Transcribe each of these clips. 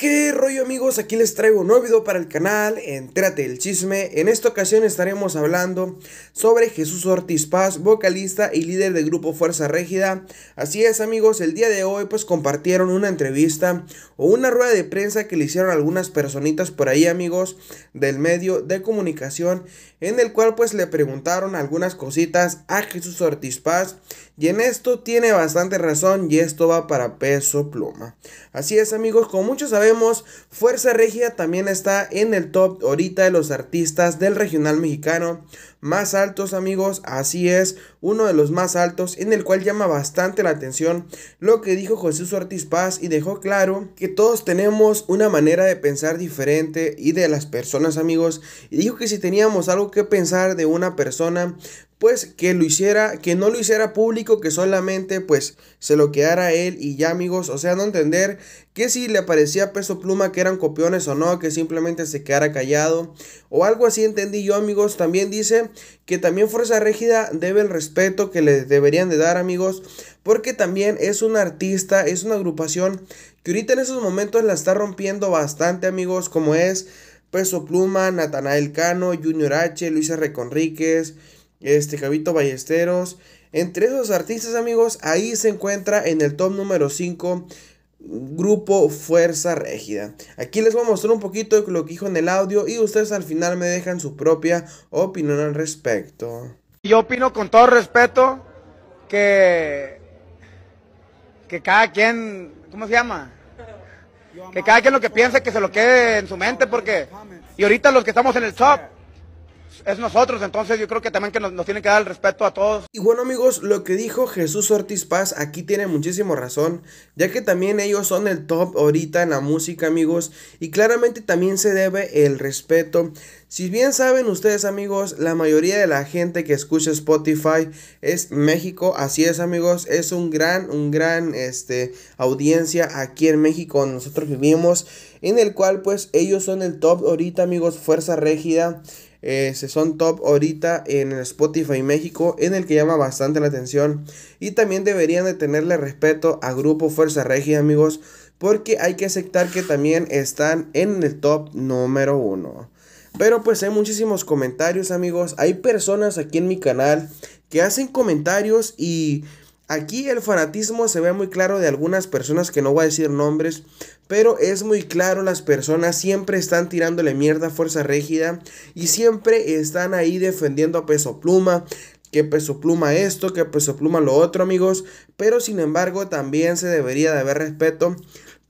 ¿Qué rollo amigos? Aquí les traigo un nuevo video para el canal, entérate el chisme. En esta ocasión estaremos hablando sobre Jesús Ortiz Paz, vocalista y líder del grupo Fuerza Régida. Así es amigos, el día de hoy pues compartieron una entrevista o una rueda de prensa que le hicieron algunas personitas por ahí amigos del medio de comunicación en el cual pues le preguntaron algunas cositas a Jesús Ortiz Paz y en esto tiene bastante razón y esto va para peso pluma. Así es amigos, como muchos saben Fuerza Regia también está en el top ahorita de los artistas del regional mexicano. Más altos amigos, así es, uno de los más altos en el cual llama bastante la atención lo que dijo Jesús Ortiz Paz y dejó claro que todos tenemos una manera de pensar diferente y de las personas amigos y dijo que si teníamos algo que pensar de una persona pues que lo hiciera, que no lo hiciera público, que solamente pues se lo quedara él y ya amigos, o sea, no entender que si le parecía peso pluma que eran copiones o no, que simplemente se quedara callado o algo así entendí yo amigos, también dice que también Fuerza Régida debe el respeto que le deberían de dar amigos, porque también es un artista, es una agrupación que ahorita en esos momentos la está rompiendo bastante amigos, como es Peso Pluma, Natanael Cano, Junior H, Luis R este Javito Ballesteros. Entre esos artistas, amigos, ahí se encuentra en el top número 5 grupo Fuerza Régida. Aquí les voy a mostrar un poquito de lo que dijo en el audio y ustedes al final me dejan su propia opinión al respecto. Yo opino con todo respeto que que cada quien, ¿cómo se llama? Que cada quien lo que piense que se lo quede en su mente porque y ahorita los que estamos en el top es nosotros. Entonces yo creo que también que nos, tiene tienen que dar el respeto a todos. Y bueno amigos, lo que dijo Jesús Ortiz Paz aquí tiene muchísimo razón, ya que también ellos son el top ahorita en la música amigos y claramente también se debe el respeto. Si bien saben ustedes amigos, la mayoría de la gente que escucha Spotify es México, así es amigos, es un gran, un gran, este, audiencia aquí en México, nosotros vivimos, en el cual pues ellos son el top ahorita amigos, Fuerza Régida, eh, se son top ahorita en el Spotify México, en el que llama bastante la atención. Y también deberían de tenerle respeto a Grupo Fuerza Regia, amigos, porque hay que aceptar que también están en el top número uno. Pero pues hay muchísimos comentarios, amigos. Hay personas aquí en mi canal que hacen comentarios y Aquí el fanatismo se ve muy claro de algunas personas que no voy a decir nombres, pero es muy claro las personas siempre están tirándole mierda a Fuerza rígida y siempre están ahí defendiendo a Peso Pluma, que Peso Pluma esto, que Peso Pluma lo otro, amigos, pero sin embargo también se debería de haber respeto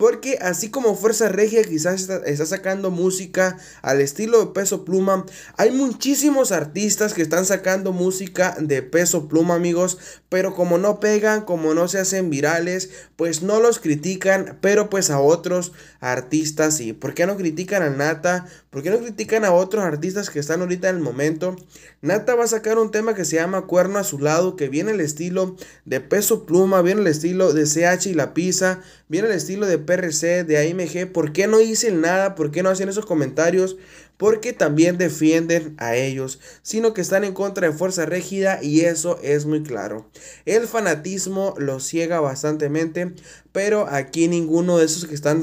porque así como Fuerza Regia quizás está, sacando música al estilo de Peso Pluma, hay muchísimos artistas que están sacando música de Peso Pluma, amigos. Pero como no pegan, como no se hacen virales, pues no los critican, pero pues a otros artistas sí. ¿Por qué no critican a Nata? ¿Por qué no critican a otros artistas que están ahorita en el momento? Nata va a sacar un tema que se llama Cuerno a su lado, que viene el estilo de Peso Pluma, viene el estilo de CH y la Pisa, viene el estilo de PRC, de AMG, ¿por qué no dicen nada? ¿Por qué no hacen esos comentarios? Porque también defienden a ellos, sino que están en contra de Fuerza rígida y eso es muy claro. El fanatismo los ciega bastante. pero aquí ninguno de esos que están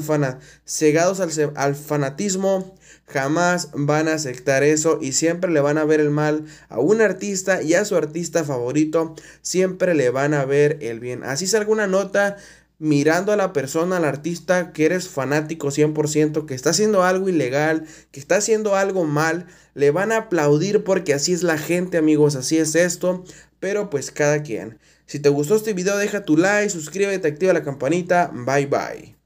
cegados al, fanatismo jamás van a aceptar eso y siempre le van a ver el mal a un artista y a su artista favorito siempre le van a ver el bien. Así es alguna nota mirando a la persona, al artista que eres fanático 100%, que está haciendo algo ilegal, que está haciendo algo mal, le van a aplaudir porque así es la gente, amigos, así es esto, pero pues cada quien. Si te gustó este video, deja tu like, suscríbete, activa la campanita, bye bye.